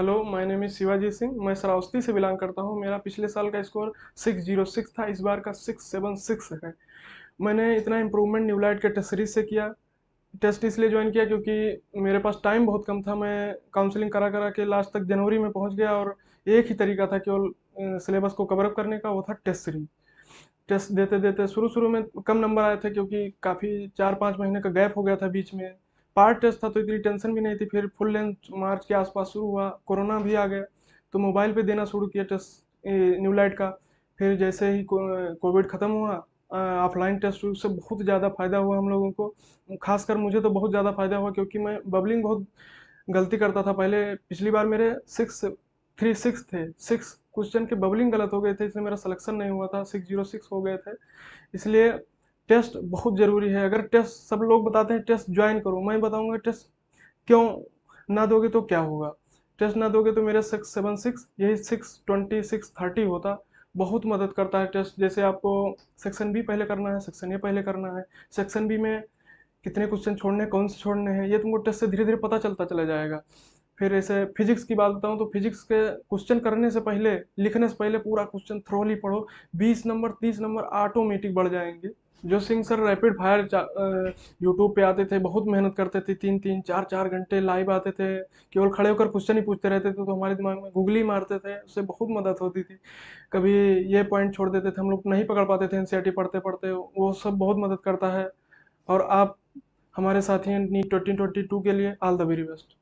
hello my name is Shivaji Singh मैं सरावस्ती से belong करता हूँ मेरा पिछले साल का स्कोर सिक्स जीरो सिक्स था इस बार का सिक्स सेवन सिक्स है मैंने इतना इम्प्रूवमेंट न्यूलाइट के टेस्ट सीरीज से किया टेस्ट इसलिए ज्वाइन किया क्योंकि मेरे पास टाइम बहुत कम था मैं काउंसलिंग करा करा के लास्ट तक जनवरी में पहुँच गया और एक ही तरीका था केवल सिलेबस को कवरअप करने का वो था टेस्ट सीरीज टेस्ट देते देते शुरू शुरू में कम नंबर आए थे क्योंकि काफ़ी चार पाँच महीने का गैप हो गया था बीच में पार्ट टेस्ट था तो इतनी टेंशन भी नहीं थी फिर फुल लेंथ मार्च के आसपास शुरू हुआ कोरोना भी आ गया तो मोबाइल पे देना शुरू किया टेस्ट न्यू लाइट का फिर जैसे ही कोविड ख़त्म हुआ ऑफलाइन टेस्ट उससे बहुत ज़्यादा फ़ायदा हुआ हम लोगों को खासकर मुझे तो बहुत ज़्यादा फ़ायदा हुआ क्योंकि मैं बबलिंग बहुत गलती करता था पहले पिछली बार मेरे सिक्स थ्री सिक्स थे सिक्स क्वेश्चन के बबलिंग गलत हो गए थे इसलिए मेरा सलेक्शन नहीं हुआ था सिक्स जीरो सिक्स हो गए थे इसलिए टेस्ट बहुत ज़रूरी है अगर टेस्ट सब लोग बताते हैं टेस्ट ज्वाइन करो मैं बताऊँगा टेस्ट क्यों ना दोगे तो क्या होगा टेस्ट ना दोगे तो मेरा सिक्स सेवन सिक्स यही सिक्स ट्वेंटी सिक्स थर्टी होता बहुत मदद करता है टेस्ट जैसे आपको सेक्शन बी पहले करना है सेक्शन ए पहले करना है सेक्शन बी में कितने क्वेश्चन छोड़ने कौन से छोड़ने हैं ये तुमको टेस्ट से धीरे धीरे पता चलता चला जाएगा फिर ऐसे फिजिक्स की बात बताऊँ तो फिजिक्स के क्वेश्चन करने से पहले लिखने से पहले पूरा क्वेश्चन थ्रोली पढ़ो बीस नंबर तीस नंबर ऑटोमेटिक बढ़ जाएंगे जो Singh sir rapid fire YouTube पे आते थे बहुत मेहनत करते थे तीन तीन चार चार घंटे लाइव आते थे केवल खड़े होकर क्वेश्चन ही पूछते रहते थे तो हमारे दिमाग में गूगली मारते थे उससे बहुत मदद होती थी कभी ये पॉइंट छोड़ देते थे हम लोग नहीं पकड़ पाते थे एन पढ़ते पढ़ते वो सब बहुत मदद करता है और आप हमारे साथी हैं नीट ट्वेंटी ट्वेंटी टू के लिए ऑल द वेरी बेस्ट